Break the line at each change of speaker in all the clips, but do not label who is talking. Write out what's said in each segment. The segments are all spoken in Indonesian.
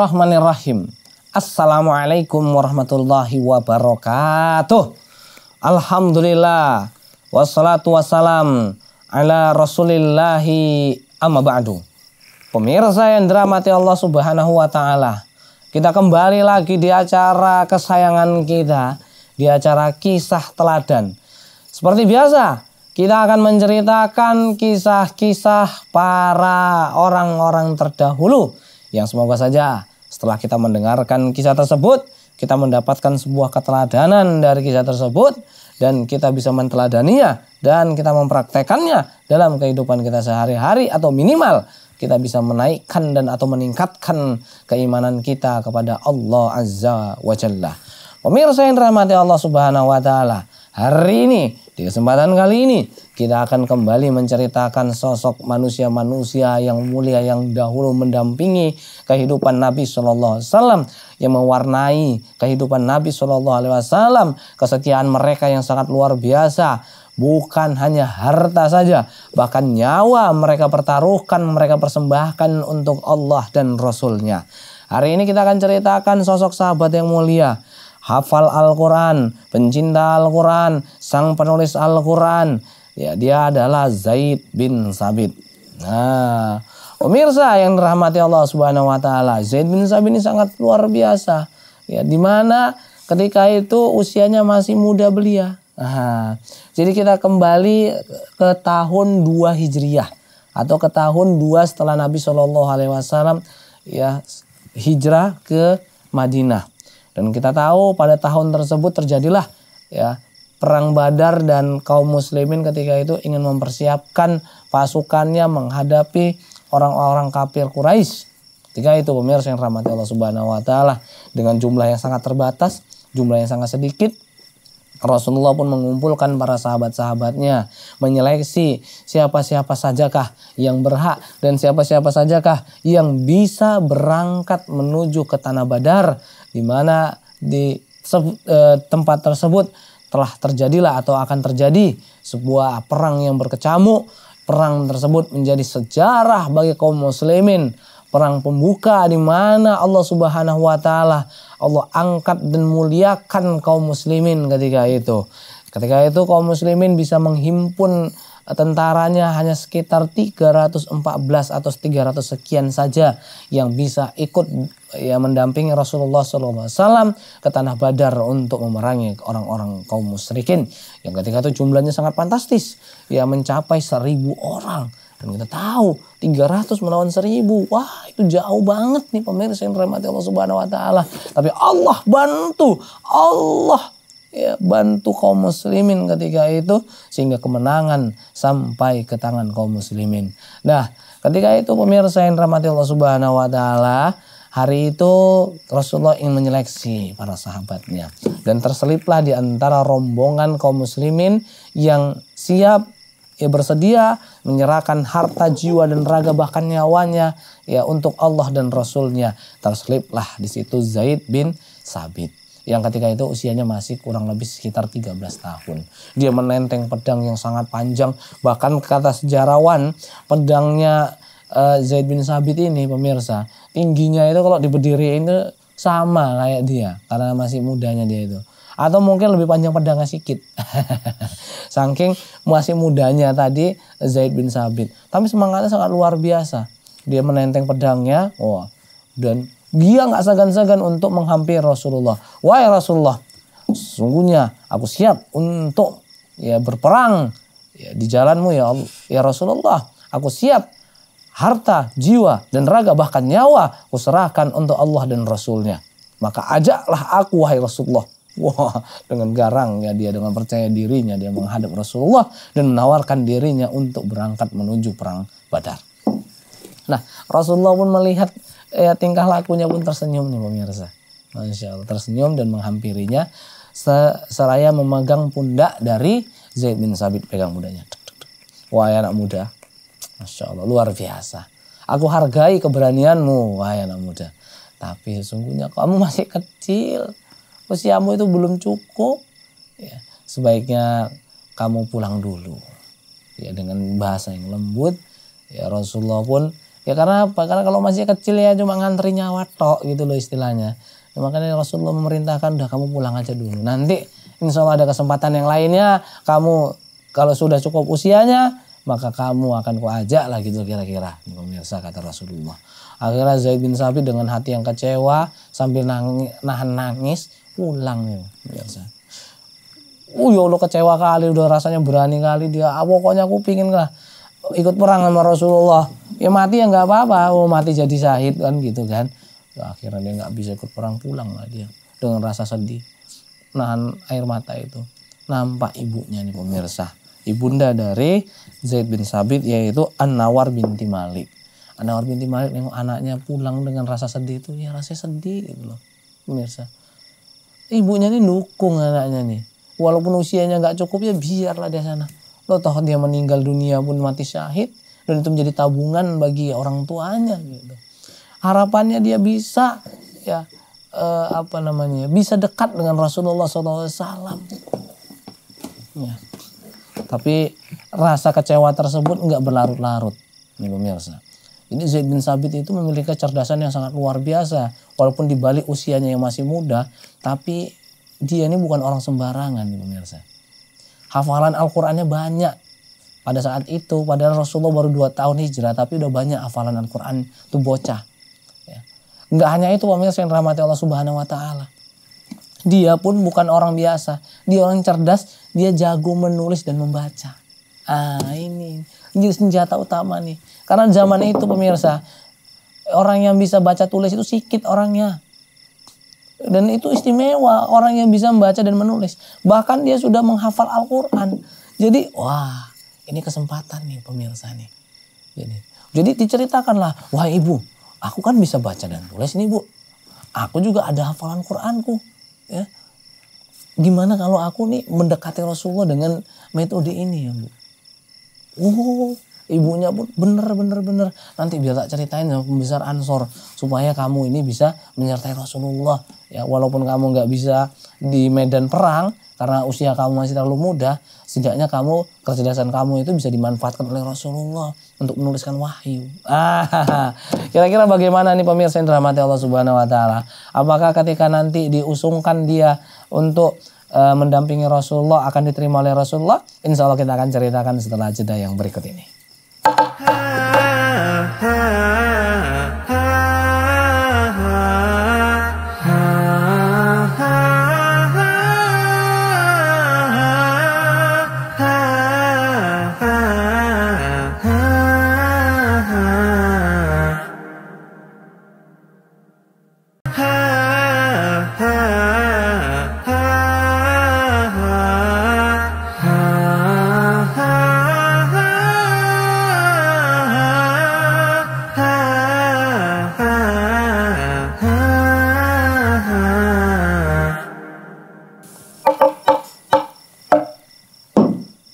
Bismillahirrahmanirrahim. Assalamualaikum warahmatullahi wabarakatuh. Alhamdulillah. Wassalatu wassalam ala rasulillahi amma ba'du. Pemirsa yang dirahmati Allah subhanahu wa ta'ala. Kita kembali lagi di acara kesayangan kita. Di acara kisah teladan. Seperti biasa, kita akan menceritakan kisah-kisah para orang-orang terdahulu yang semoga saja setelah kita mendengarkan kisah tersebut, kita mendapatkan sebuah keteladanan dari kisah tersebut dan kita bisa menteladaninya dan kita mempraktekannya dalam kehidupan kita sehari-hari atau minimal kita bisa menaikkan dan atau meningkatkan keimanan kita kepada Allah Azza wa Jalla. Pemirsa yang dirahmati Allah Subhanahu wa taala, hari ini di kesempatan kali ini kita akan kembali menceritakan sosok manusia-manusia yang mulia yang dahulu mendampingi kehidupan Nabi Shallallahu Alaihi Wasallam yang mewarnai kehidupan Nabi Shallallahu Alaihi Wasallam kesetiaan mereka yang sangat luar biasa bukan hanya harta saja bahkan nyawa mereka pertaruhkan mereka persembahkan untuk Allah dan Rasulnya hari ini kita akan ceritakan sosok sahabat yang mulia hafal Al-Quran, pencinta Al-Quran, sang penulis Al-Quran, Ya, dia adalah Zaid bin Sabit. Nah, pemirsa yang dirahmati Allah Subhanahu wa taala, Zaid bin Sabit ini sangat luar biasa. Ya, di mana ketika itu usianya masih muda belia. Nah, Jadi kita kembali ke tahun 2 Hijriah atau ke tahun 2 setelah Nabi Shallallahu alaihi wasallam ya hijrah ke Madinah. Dan kita tahu pada tahun tersebut terjadilah ya perang Badar dan kaum muslimin ketika itu ingin mempersiapkan pasukannya menghadapi orang-orang kafir Quraisy. Ketika itu pemirsa yang rahmat Allah Subhanahu wa taala dengan jumlah yang sangat terbatas, jumlah yang sangat sedikit, Rasulullah pun mengumpulkan para sahabat-sahabatnya, menyeleksi siapa-siapa sajakah yang berhak dan siapa-siapa sajakah yang bisa berangkat menuju ke tanah Badar di mana di eh, tempat tersebut telah terjadilah atau akan terjadi sebuah perang yang berkecamuk. Perang tersebut menjadi sejarah bagi kaum muslimin. Perang pembuka di mana Allah Subhanahu wa taala Allah angkat dan muliakan kaum muslimin ketika itu. Ketika itu kaum muslimin bisa menghimpun tentaranya hanya sekitar 314 atau 300 sekian saja yang bisa ikut ya mendampingi Rasulullah SAW ke tanah Badar untuk memerangi orang-orang kaum musyrikin yang ketika itu jumlahnya sangat fantastis ya mencapai seribu orang dan kita tahu 300 melawan seribu Wah, itu jauh banget nih pemirsa yang dirahmati Allah Subhanahu wa taala. Tapi Allah bantu. Allah ya, bantu kaum muslimin ketika itu sehingga kemenangan sampai ke tangan kaum muslimin. Nah, ketika itu pemirsa yang rahmati Allah Subhanahu wa taala, hari itu Rasulullah ingin menyeleksi para sahabatnya dan terseliplah di antara rombongan kaum muslimin yang siap ya bersedia menyerahkan harta jiwa dan raga bahkan nyawanya ya untuk Allah dan Rasulnya terseliplah di situ Zaid bin Sabit yang ketika itu usianya masih kurang lebih sekitar 13 tahun. Dia menenteng pedang yang sangat panjang, bahkan kata sejarawan pedangnya eh, Zaid bin Sabit ini pemirsa, tingginya itu kalau diberdiriin itu sama kayak dia karena masih mudanya dia itu. Atau mungkin lebih panjang pedangnya sikit. Saking masih mudanya tadi Zaid bin Sabit. Tapi semangatnya sangat luar biasa. Dia menenteng pedangnya, wah, dan dia nggak segan-segan untuk menghampiri Rasulullah. Wahai Rasulullah, sungguhnya aku siap untuk ya berperang ya, di jalanmu ya Allah. ya Rasulullah. Aku siap harta, jiwa dan raga bahkan nyawa aku serahkan untuk Allah dan Rasulnya. Maka ajaklah aku wahai Rasulullah Wah, dengan garang ya dia, dengan percaya dirinya dia menghadap Rasulullah dan menawarkan dirinya untuk berangkat menuju perang Badar. Nah, Rasulullah pun melihat ya tingkah lakunya pun tersenyum nih pemirsa. Masya Allah tersenyum dan menghampirinya seraya memegang pundak dari Zaid bin Sabit pegang Wah Wahai anak muda, Masya Allah luar biasa. Aku hargai keberanianmu, wahai anak muda. Tapi sesungguhnya kamu masih kecil. Usiamu itu belum cukup. Ya, sebaiknya kamu pulang dulu. Ya, dengan bahasa yang lembut, ya Rasulullah pun Ya karena apa? Karena kalau masih kecil ya cuma ngantri nyawa tok gitu loh istilahnya. Ya, makanya Rasulullah memerintahkan udah kamu pulang aja dulu. Nanti insya Allah ada kesempatan yang lainnya kamu kalau sudah cukup usianya maka kamu akan kuajak lah gitu kira-kira pemirsa kata Rasulullah. Akhirnya Zaid bin Sabit dengan hati yang kecewa sambil nangis, nahan nangis pulang
nih ya, pemirsa.
Uh ya Allah kecewa kali udah rasanya berani kali dia. Ah, pokoknya aku pingin lah ikut perang sama Rasulullah ya mati ya nggak apa-apa oh mati jadi syahid kan gitu kan ya, akhirnya dia nggak bisa ikut perang pulang lah dia ya. dengan rasa sedih nahan air mata itu nampak ibunya nih pemirsa ibunda dari Zaid bin Sabit yaitu An Nawar binti Malik An Nawar binti Malik nengok anaknya pulang dengan rasa sedih itu ya rasa sedih gitu loh pemirsa ibunya nih dukung anaknya nih walaupun usianya nggak cukup ya biarlah dia sana Lo tahu dia meninggal dunia pun mati syahid dan itu menjadi tabungan bagi orang tuanya gitu. Harapannya dia bisa ya eh, apa namanya bisa dekat dengan Rasulullah SAW. Ya. Tapi rasa kecewa tersebut nggak berlarut-larut nih pemirsa. Ini Zaid bin Sabit itu memiliki kecerdasan yang sangat luar biasa. Walaupun dibalik usianya yang masih muda, tapi dia ini bukan orang sembarangan nih pemirsa hafalan Al-Qur'annya banyak. Pada saat itu padahal Rasulullah baru dua tahun hijrah tapi udah banyak hafalan Al-Qur'an itu bocah. Ya. Nggak hanya itu pemirsa yang rahmati Allah Subhanahu wa taala. Dia pun bukan orang biasa, dia orang cerdas, dia jago menulis dan membaca. Ah, ini ini senjata utama nih. Karena zaman itu pemirsa orang yang bisa baca tulis itu sedikit orangnya dan itu istimewa orang yang bisa membaca dan menulis. Bahkan dia sudah menghafal Al-Quran. Jadi wah ini kesempatan nih pemirsa nih. Jadi, jadi diceritakanlah, wah ibu aku kan bisa baca dan tulis nih bu. Aku juga ada hafalan Quranku. Ya. Gimana kalau aku nih mendekati Rasulullah dengan metode ini ya bu? Oh, ibunya pun bener bener bener nanti biar tak ceritain sama pembesar Ansor supaya kamu ini bisa menyertai Rasulullah ya walaupun kamu nggak bisa di medan perang karena usia kamu masih terlalu muda setidaknya kamu kecerdasan kamu itu bisa dimanfaatkan oleh Rasulullah untuk menuliskan wahyu ah kira-kira bagaimana nih pemirsa yang dirahmati Allah Subhanahu Wa Taala apakah ketika nanti diusungkan dia untuk eh, mendampingi Rasulullah akan diterima oleh Rasulullah insya Allah kita akan ceritakan setelah jeda yang berikut ini ah, ah. ah.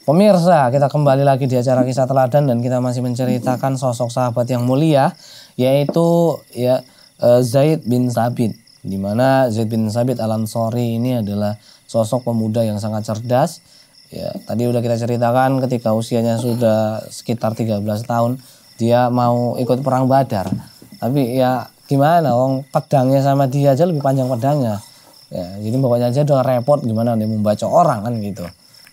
Pemirsa, kita kembali lagi di acara kisah teladan dan kita masih menceritakan sosok sahabat yang mulia yaitu ya eh, Zaid bin Sabit. Di mana Zaid bin Sabit Al Ansori ini adalah sosok pemuda yang sangat cerdas. Ya, tadi udah kita ceritakan ketika usianya sudah sekitar 13 tahun dia mau ikut perang Badar. Tapi ya gimana wong pedangnya sama dia aja lebih panjang pedangnya. Ya, jadi pokoknya aja udah repot gimana nih membaca orang kan gitu.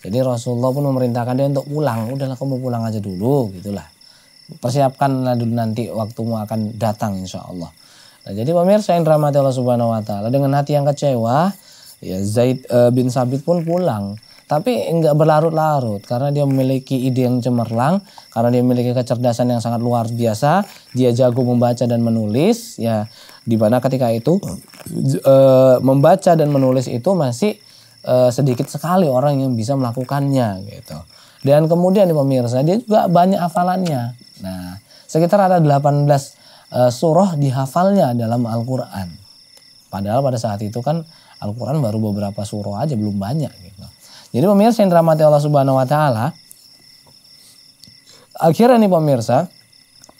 Jadi Rasulullah pun memerintahkan dia untuk pulang. Udahlah kamu pulang aja dulu gitulah. Persiapkanlah dulu nanti waktumu akan datang insya Allah. Nah, jadi pemirsa yang dirahmati Allah Subhanahu wa taala dengan hati yang kecewa ya Zaid eh, bin Sabit pun pulang tapi enggak berlarut-larut karena dia memiliki ide yang cemerlang, karena dia memiliki kecerdasan yang sangat luar biasa, dia jago membaca dan menulis, ya di mana ketika itu e, membaca dan menulis itu masih Eh, sedikit sekali orang yang bisa melakukannya gitu. Dan kemudian nih pemirsa, dia juga banyak hafalannya. Nah, sekitar ada 18 eh, surah dihafalnya dalam Al-Qur'an. Padahal pada saat itu kan Al-Qur'an baru beberapa surah aja belum banyak gitu. Jadi pemirsa yang dirahmati Allah Subhanahu wa taala, akhirnya nih pemirsa,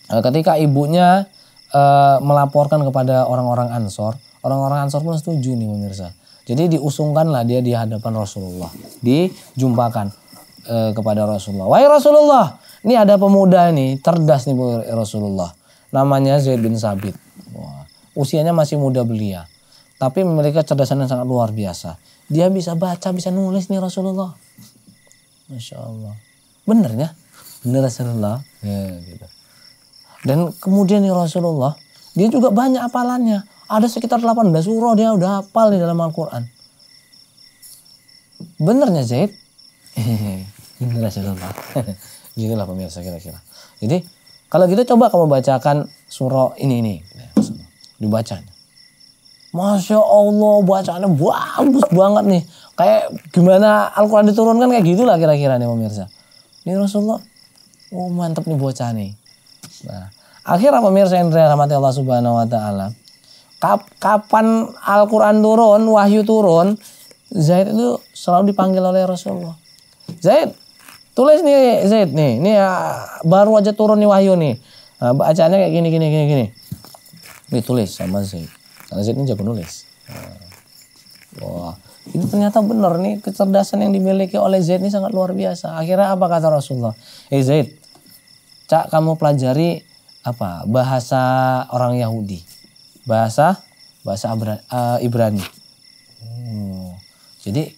eh, ketika ibunya eh, melaporkan kepada orang-orang Ansor, orang-orang Ansor pun setuju nih pemirsa. Jadi diusungkanlah dia di hadapan Rasulullah, dijumpakan e, kepada Rasulullah. Wahai Rasulullah, ini ada pemuda ini cerdas nih Rasulullah. Namanya Zaid bin Sabit. Wah, usianya masih muda belia, tapi memiliki kecerdasan yang sangat luar biasa. Dia bisa baca, bisa nulis nih Rasulullah. Masya Allah. Bener ya? Bener Rasulullah. Ya, gitu. Dan kemudian nih Rasulullah dia juga banyak apalannya. Ada sekitar 18 surah dia udah hafal di dalam Al-Quran. Benernya Zaid? Inilah Jadi lah pemirsa kira-kira. Jadi kalau gitu coba kamu bacakan surah ini ini. Ya, Dibaca. Masya Allah bacaannya bagus banget nih. Kayak gimana Al-Quran diturunkan kayak gitulah kira-kira nih pemirsa. Ini ya Rasulullah. Oh mantep nih bocah nih. Nah Akhirnya pemirsa yang dirahmati Allah Subhanahu wa taala. Kapan Al-Qur'an turun, wahyu turun, Zaid itu selalu dipanggil oleh Rasulullah. Zaid, tulis nih Zaid nih. Ini ya, baru aja turun nih wahyu nih. Nah, bacaannya kayak gini gini gini gini. Ditulis sama Zaid. Karena Zaid ini jago nulis. Ah. Wah, itu ternyata benar nih kecerdasan yang dimiliki oleh Zaid ini sangat luar biasa. Akhirnya apa kata Rasulullah? Eh Zaid, cak kamu pelajari apa bahasa orang Yahudi bahasa bahasa eh, Ibrani hmm. jadi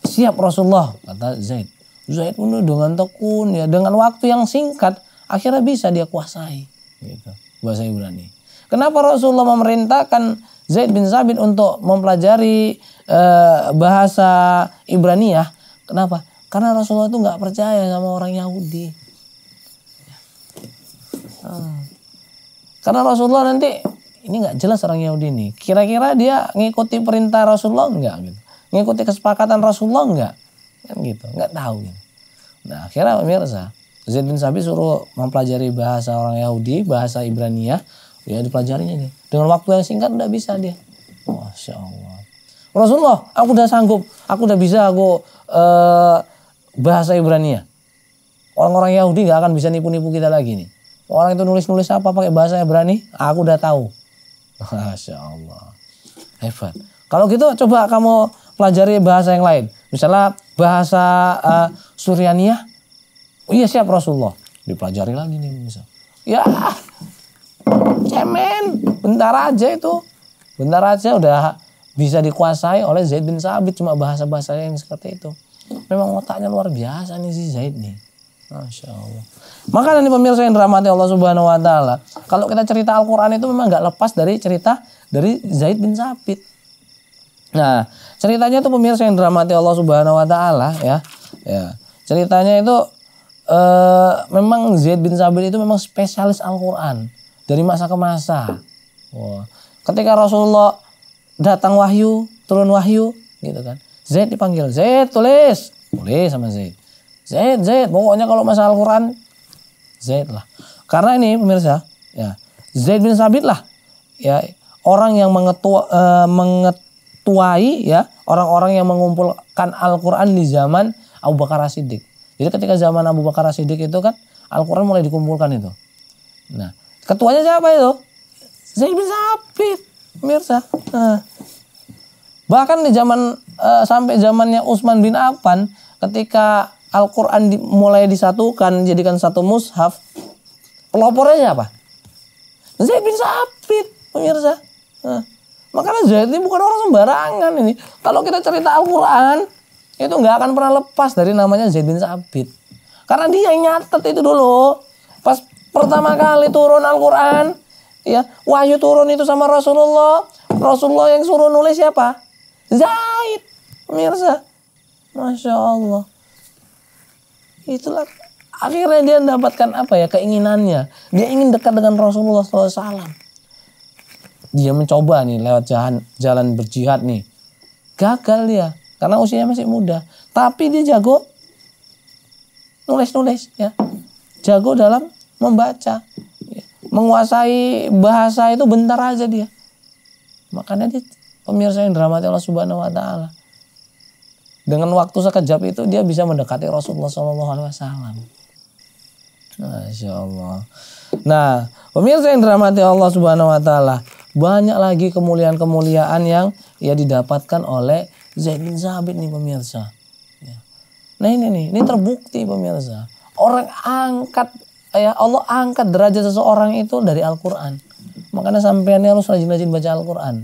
siap Rasulullah kata Zaid Zaid pun dengan tekun ya dengan waktu yang singkat akhirnya bisa dia kuasai gitu bahasa Ibrani kenapa Rasulullah memerintahkan Zaid bin Sabit untuk mempelajari eh, bahasa bahasa ya kenapa karena Rasulullah itu nggak percaya sama orang Yahudi Eh. Karena Rasulullah nanti ini nggak jelas orang Yahudi ini. Kira-kira dia ngikuti perintah Rasulullah nggak gitu? Ngikuti kesepakatan Rasulullah nggak? Kan gitu, nggak tahu. Gitu. Nah akhirnya pemirsa, Zaid bin Sabi suruh mempelajari bahasa orang Yahudi, bahasa Ibrania, Ya dipelajarinya dia. Dengan waktu yang singkat udah bisa dia. Masya Allah. Rasulullah, aku udah sanggup, aku udah bisa aku eh, bahasa Ibrania. Orang-orang Yahudi nggak akan bisa nipu-nipu kita lagi nih. Orang itu nulis-nulis apa pakai bahasa berani? Aku udah tahu. Masya Allah. Hebat. Kalau gitu coba kamu pelajari bahasa yang lain. Misalnya bahasa uh, eh, Surianiah. Oh, iya siap Rasulullah. Dipelajari lagi nih misal. Ya cemen. Bentar aja itu. Bentar aja udah bisa dikuasai oleh Zaid bin Sabit. Cuma bahasa bahasanya yang seperti itu. Memang otaknya luar biasa nih si Zaid nih. Masya Allah. Maka nanti pemirsa yang dirahmati Allah Subhanahu Wa Taala, kalau kita cerita Al-Quran itu memang nggak lepas dari cerita dari Zaid bin Sabit. Nah, ceritanya itu pemirsa yang dirahmati Allah Subhanahu Wa Taala, ya, ya. Ceritanya itu e, memang Zaid bin Sabit itu memang spesialis Al-Quran dari masa ke masa. Wah. Ketika Rasulullah datang wahyu, turun wahyu, gitu kan. Zaid dipanggil, Zaid tulis, tulis sama Zaid. Zaid, Zaid. Pokoknya kalau masalah Al-Quran, Zaid lah. Karena ini pemirsa, ya Zaid bin Sabit lah, ya orang yang mengetua, e, mengetuai ya orang-orang yang mengumpulkan Al-Quran di zaman Abu Bakar Siddiq. Jadi ketika zaman Abu Bakar Siddiq itu kan Al-Quran mulai dikumpulkan itu. Nah, ketuanya siapa itu? Zaid bin Sabit, pemirsa. Nah. Bahkan di zaman e, sampai zamannya Utsman bin Affan, ketika Al-Quran di, mulai disatukan, jadikan satu mushaf, pelopornya siapa? Zaid bin Sabit, pemirsa. Nah, makanya Zaid ini bukan orang sembarangan ini. Kalau kita cerita Al-Quran, itu nggak akan pernah lepas dari namanya Zaid bin Sabit. Karena dia yang nyatet itu dulu. Pas pertama kali turun Al-Quran, ya wahyu turun itu sama Rasulullah. Rasulullah yang suruh nulis siapa? Zaid, pemirsa. Masya Allah itulah akhirnya dia mendapatkan apa ya keinginannya dia ingin dekat dengan Rasulullah SAW dia mencoba nih lewat jalan jalan berjihad nih gagal dia karena usianya masih muda tapi dia jago nulis-nulis ya jago dalam membaca menguasai bahasa itu bentar aja dia makanya dia pemirsa yang Dramatik Allah Subhanahu wa taala dengan waktu sekejap itu dia bisa mendekati Rasulullah SAW. Masya Allah. Nah, pemirsa yang dirahmati Allah Subhanahu wa taala, banyak lagi kemuliaan-kemuliaan yang ia didapatkan oleh Zaid bin Sabit nih pemirsa. Ya. Nah ini nih, ini terbukti pemirsa. Orang angkat ya Allah angkat derajat seseorang itu dari Al-Qur'an. Makanya sampeannya harus rajin-rajin baca Al-Qur'an.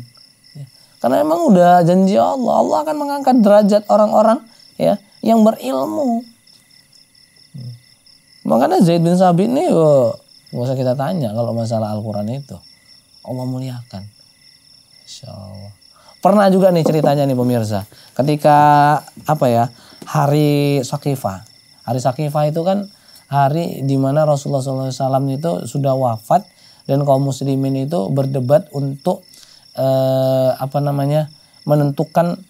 Karena emang udah janji Allah, Allah akan mengangkat derajat orang-orang ya yang berilmu. Makanya Zaid bin Sabit nih, oh, gak usah kita tanya kalau masalah Al-Quran itu. Allah muliakan. Insya Allah. Pernah juga nih ceritanya nih pemirsa. Ketika apa ya hari Sakifa. Hari Sakifa itu kan hari dimana Rasulullah SAW itu sudah wafat dan kaum muslimin itu berdebat untuk eh, apa namanya menentukan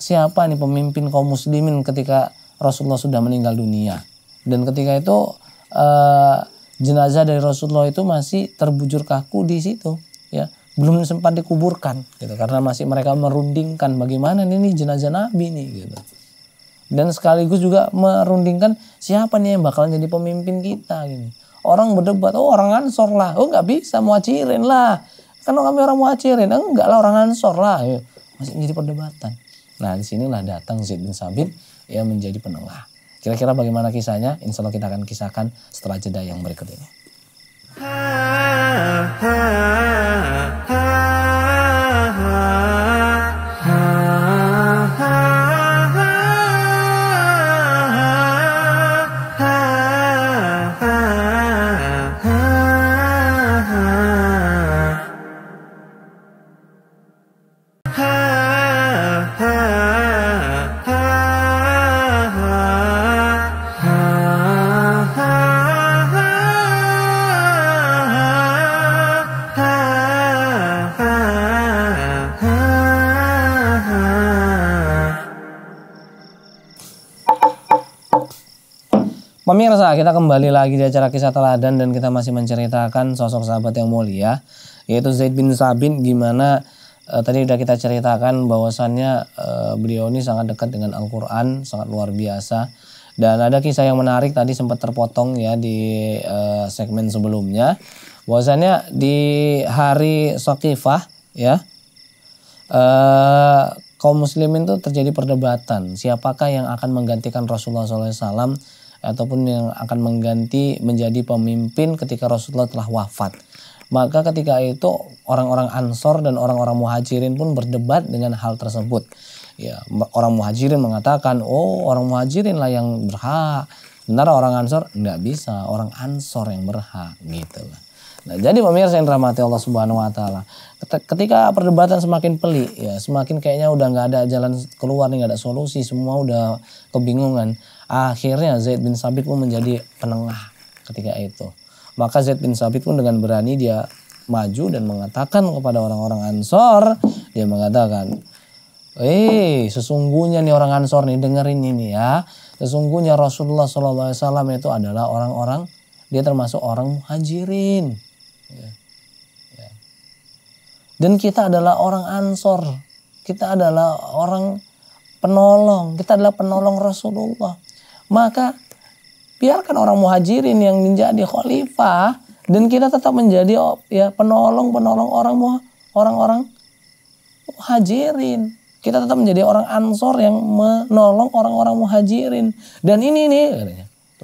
siapa nih pemimpin kaum muslimin ketika Rasulullah sudah meninggal dunia dan ketika itu eh, jenazah dari Rasulullah itu masih terbujur kaku di situ ya belum sempat dikuburkan gitu karena masih mereka merundingkan bagaimana nih jenazah Nabi nih gitu dan sekaligus juga merundingkan siapa nih yang bakalan jadi pemimpin kita gitu. orang berdebat oh orang ansor lah oh nggak bisa muacirin lah karena kami orang muhajirin enggak lah orang ansor lah ya. masih menjadi perdebatan nah di disinilah datang Zaid bin Sabit yang menjadi penengah kira-kira bagaimana kisahnya insya Allah kita akan kisahkan setelah jeda yang berikut ini ha, ha, ha. kita kembali lagi di acara kisah teladan dan kita masih menceritakan sosok sahabat yang mulia yaitu Zaid bin Sabit gimana eh, tadi sudah kita ceritakan bahwasannya eh, beliau ini sangat dekat dengan Al-Qur'an, sangat luar biasa. Dan ada kisah yang menarik tadi sempat terpotong ya di eh, segmen sebelumnya. Bahwasannya di hari Sokifah ya eh, kaum muslimin itu terjadi perdebatan siapakah yang akan menggantikan Rasulullah SAW ataupun yang akan mengganti menjadi pemimpin ketika Rasulullah telah wafat. Maka ketika itu orang-orang Ansor dan orang-orang Muhajirin pun berdebat dengan hal tersebut. Ya, orang Muhajirin mengatakan, "Oh, orang Muhajirin lah yang berhak." Sementara orang Ansor nggak bisa, orang Ansor yang berhak gitu lah. Nah, jadi pemirsa yang dirahmati Allah Subhanahu wa taala, ketika perdebatan semakin pelik ya, semakin kayaknya udah nggak ada jalan keluar nih, nggak ada solusi, semua udah kebingungan. Akhirnya Zaid bin Sabit pun menjadi penengah ketika itu. Maka Zaid bin Sabit pun dengan berani dia maju dan mengatakan kepada orang-orang Ansor, dia mengatakan, Eh, sesungguhnya nih orang Ansor nih dengerin ini ya. Sesungguhnya Rasulullah SAW itu adalah orang-orang dia termasuk orang muhajirin. Ya. Ya. Dan kita adalah orang Ansor. Kita adalah orang penolong. Kita adalah penolong Rasulullah maka biarkan orang muhajirin yang menjadi khalifah dan kita tetap menjadi oh, ya penolong-penolong orang orang-orang muhajirin. Kita tetap menjadi orang ansor yang menolong orang-orang muhajirin. Dan ini nih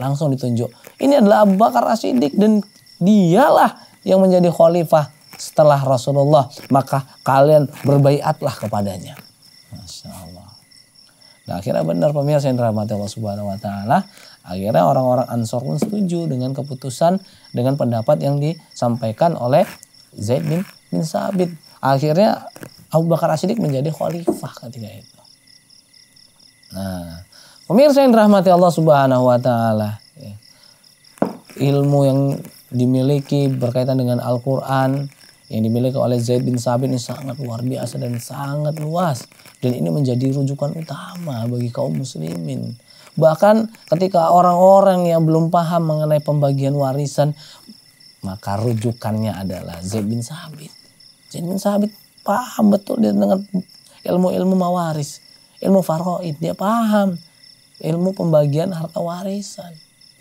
langsung ditunjuk. Ini adalah Abu Bakar As-Siddiq dan dialah yang menjadi khalifah setelah Rasulullah. Maka kalian berbaiatlah kepadanya. Masya Allah. Nah, akhirnya benar pemirsa yang dirahmati Allah Subhanahu wa taala, akhirnya orang-orang Ansor pun setuju dengan keputusan dengan pendapat yang disampaikan oleh Zaid bin bin Sabit. Akhirnya Abu Bakar as menjadi khalifah ketika itu. Nah, pemirsa yang dirahmati Allah Subhanahu wa taala, ya. ilmu yang dimiliki berkaitan dengan Al-Qur'an yang dimiliki oleh Zaid bin Sabit ini sangat luar biasa dan sangat luas dan ini menjadi rujukan utama bagi kaum muslimin. Bahkan ketika orang-orang yang belum paham mengenai pembagian warisan, maka rujukannya adalah Zaid bin Sabit. Zaid bin Sabit paham betul dia dengan ilmu-ilmu mawaris, ilmu faroid, dia paham ilmu pembagian harta warisan.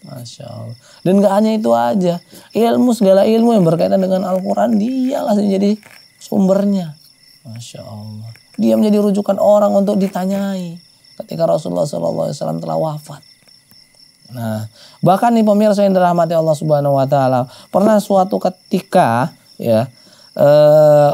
Masya Allah. Dan gak hanya itu aja. Ilmu, segala ilmu yang berkaitan dengan Al-Quran, dialah yang jadi sumbernya. Masya Allah. Dia menjadi rujukan orang untuk ditanyai ketika Rasulullah Alaihi Wasallam telah wafat. Nah, bahkan nih pemirsa yang dirahmati Allah Subhanahu wa taala, pernah suatu ketika ya eh,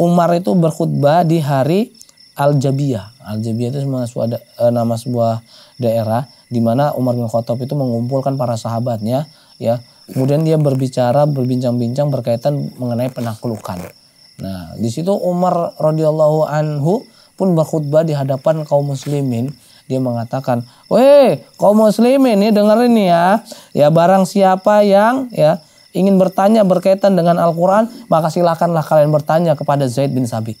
Umar itu berkhutbah di hari Al-Jabiyah. Al-Jabiyah itu sebuah, eh, nama sebuah daerah di mana Umar bin Khattab itu mengumpulkan para sahabatnya ya. Kemudian dia berbicara, berbincang-bincang berkaitan mengenai penaklukan. Nah, di situ Umar radhiyallahu anhu pun berkhutbah di hadapan kaum muslimin. Dia mengatakan, "Weh, kaum muslimin ini dengar ini ya. Ya barang siapa yang ya ingin bertanya berkaitan dengan Al-Qur'an, maka silakanlah kalian bertanya kepada Zaid bin Sabit.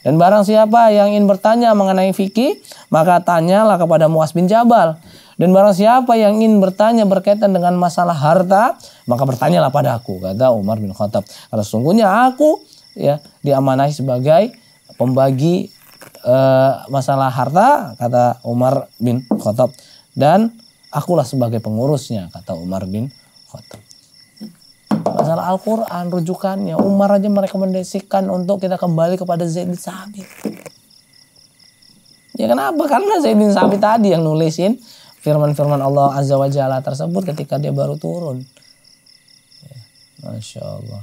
Dan barang siapa yang ingin bertanya mengenai fikih, maka tanyalah kepada Muas bin Jabal. Dan barang siapa yang ingin bertanya berkaitan dengan masalah harta, maka bertanyalah pada aku, kata Umar bin Khattab. Karena sesungguhnya aku ya diamanahi sebagai pembagi e, masalah harta kata Umar bin Khattab dan akulah sebagai pengurusnya kata Umar bin Khattab masalah Al-Quran rujukannya Umar aja merekomendasikan untuk kita kembali kepada Zaid bin Sabit ya kenapa karena Zaid bin Sabit tadi yang nulisin firman-firman Allah Azza wa Jalla tersebut ketika dia baru turun ya, Masya Allah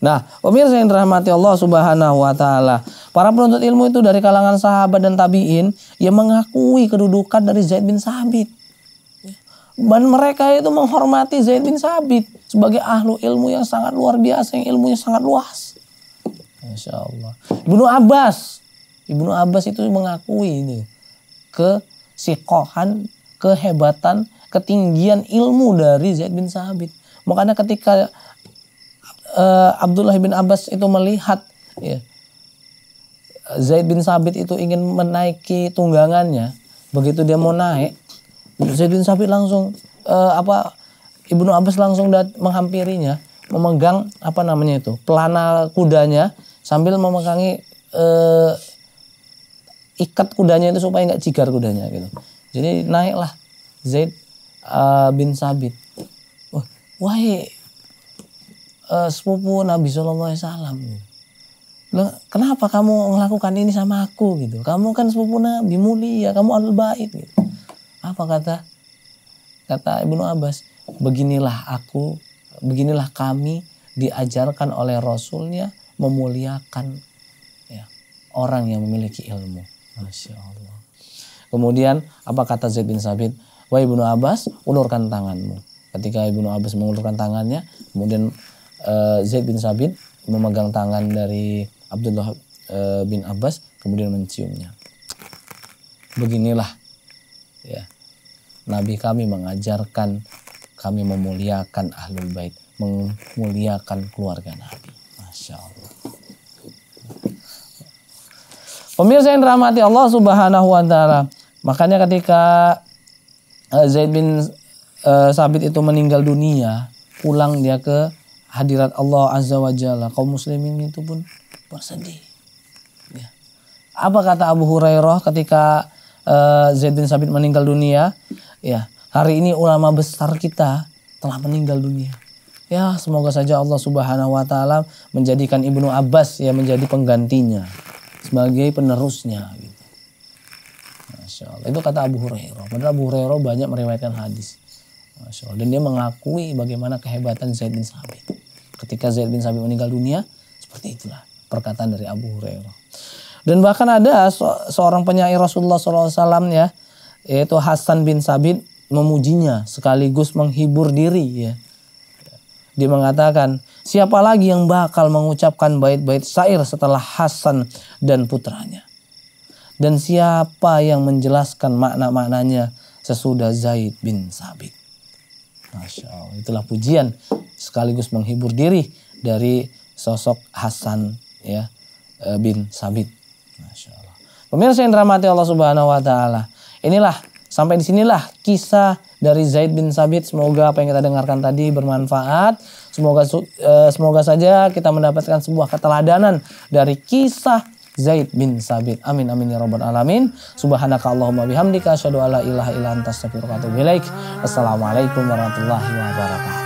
Nah, pemirsa yang dirahmati Allah Subhanahu wa taala, para penuntut ilmu itu dari kalangan sahabat dan tabi'in yang mengakui kedudukan dari Zaid bin Sabit. Dan mereka itu menghormati Zaid bin Sabit sebagai ahlu ilmu yang sangat luar biasa, yang ilmunya sangat luas. Masya Allah. Ibnu Abbas. Ibnu Abbas itu mengakui ini kesikohan, kehebatan, ketinggian ilmu dari Zaid bin Sabit. Makanya ketika uh, Abdullah bin Abbas itu melihat ya, Zaid bin Sabit itu ingin menaiki tunggangannya, begitu dia mau naik, Zaid bin Sabit langsung uh, apa Ibnu Abbas langsung dat menghampirinya, memegang apa namanya itu pelana kudanya sambil memegangi uh, ikat kudanya itu supaya nggak cigar kudanya gitu. Jadi naiklah Zaid uh, bin Sabit. Wah, wahai uh, sepupu Nabi Shallallahu Alaihi Wasallam. Hmm. kenapa kamu melakukan ini sama aku gitu? Kamu kan sepupu Nabi mulia, ya kamu al bait gitu. Apa kata kata Ibnu Abbas? Beginilah aku, beginilah kami diajarkan oleh Rasulnya memuliakan ya, orang yang memiliki ilmu. Masya Allah. Kemudian apa kata Zaid bin Sabit? Wahai Ibnu Abbas, ulurkan tanganmu. Ketika Ibnu Abbas mengulurkan tangannya, kemudian uh, Zaid bin Sabit memegang tangan dari Abdullah uh, bin Abbas kemudian menciumnya. Beginilah ya. Nabi kami mengajarkan kami memuliakan ahlul bait, memuliakan keluarga Nabi. Masya Allah. Pemirsa yang dirahmati Allah Subhanahu wa taala. Makanya ketika eh, Zaid bin uh, Sabit itu meninggal dunia, pulang dia ke hadirat Allah Azza wa Jalla. Kaum muslimin itu pun bersedih. Ya. Apa kata Abu Hurairah ketika uh, Zaid bin Sabit meninggal dunia? Ya, hari ini ulama besar kita telah meninggal dunia. Ya, semoga saja Allah Subhanahu wa taala menjadikan Ibnu Abbas ya menjadi penggantinya sebagai penerusnya gitu. Masya Allah. Itu kata Abu Hurairah. Padahal Abu Hurairah banyak meriwayatkan hadis. Masya Allah. Dan dia mengakui bagaimana kehebatan Zaid bin Sabit. Ketika Zaid bin Sabit meninggal dunia, seperti itulah perkataan dari Abu Hurairah. Dan bahkan ada seorang penyair Rasulullah SAW ya, yaitu Hasan bin Sabit memujinya sekaligus menghibur diri ya. Dia mengatakan, siapa lagi yang bakal mengucapkan bait-bait syair setelah Hasan dan putranya? Dan siapa yang menjelaskan makna-maknanya sesudah Zaid bin Sabit? Masya Allah. Itulah pujian sekaligus menghibur diri dari sosok Hasan ya eh, bin Sabit. Masya Allah. Pemirsa yang dirahmati Allah Subhanahu wa taala. Inilah sampai di sinilah kisah dari Zaid bin Sabit. Semoga apa yang kita dengarkan tadi bermanfaat. Semoga eh, semoga saja kita mendapatkan sebuah keteladanan dari kisah Zaid bin Sabit. Amin amin ya rabbal alamin. Subhanaka Allahumma bihamdika asyhadu alla ilaha illa anta astaghfiruka wa atubu ilaik. Assalamualaikum warahmatullahi wabarakatuh.